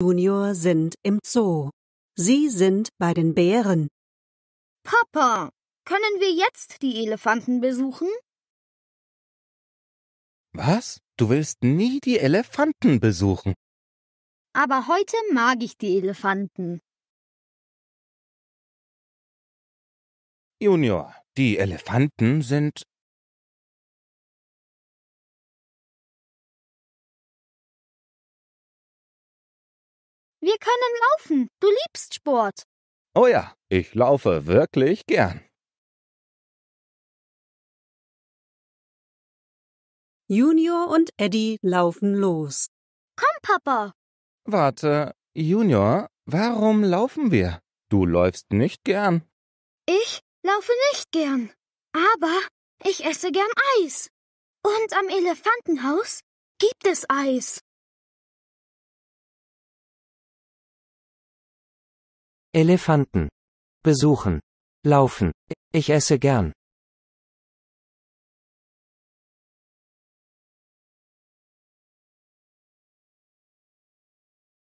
Junior sind im Zoo. Sie sind bei den Bären. Papa, können wir jetzt die Elefanten besuchen? Was? Du willst nie die Elefanten besuchen. Aber heute mag ich die Elefanten. Junior, die Elefanten sind Wir können laufen. Du liebst Sport. Oh ja, ich laufe wirklich gern. Junior und Eddie laufen los. Komm, Papa. Warte, Junior, warum laufen wir? Du läufst nicht gern. Ich laufe nicht gern. Aber ich esse gern Eis. Und am Elefantenhaus gibt es Eis. Elefanten. Besuchen. Laufen. Ich esse gern.